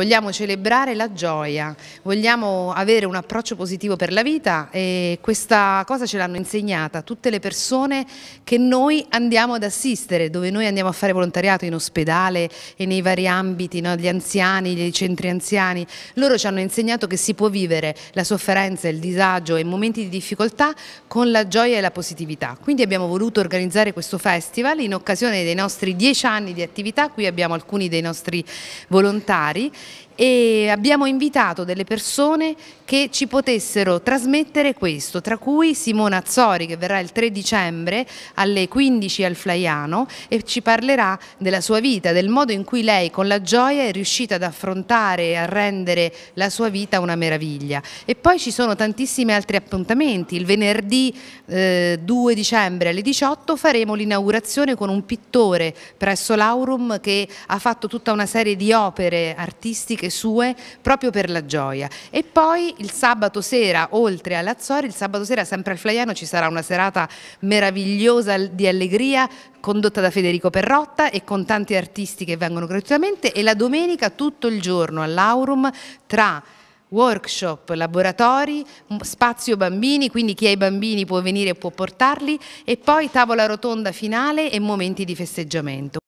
vogliamo celebrare la gioia, vogliamo avere un approccio positivo per la vita e questa cosa ce l'hanno insegnata tutte le persone che noi andiamo ad assistere, dove noi andiamo a fare volontariato in ospedale e nei vari ambiti, no? gli anziani, i centri anziani, loro ci hanno insegnato che si può vivere la sofferenza, il disagio e i momenti di difficoltà con la gioia e la positività. Quindi abbiamo voluto organizzare questo festival in occasione dei nostri dieci anni di attività, qui abbiamo alcuni dei nostri volontari e abbiamo invitato delle persone che ci potessero trasmettere questo, tra cui Simona Azzori che verrà il 3 dicembre alle 15 al Flaiano e ci parlerà della sua vita, del modo in cui lei con la gioia è riuscita ad affrontare e a rendere la sua vita una meraviglia. E poi ci sono tantissimi altri appuntamenti, il venerdì eh, 2 dicembre alle 18 faremo l'inaugurazione con un pittore presso l'Aurum che ha fatto tutta una serie di opere artistiche artistiche sue proprio per la gioia. E poi il sabato sera, oltre a Lazzori, il sabato sera sempre al Flaiano ci sarà una serata meravigliosa di allegria condotta da Federico Perrotta e con tanti artisti che vengono gratuitamente e la domenica tutto il giorno all'Aurum tra workshop, laboratori, spazio bambini, quindi chi ha i bambini può venire e può portarli e poi tavola rotonda finale e momenti di festeggiamento.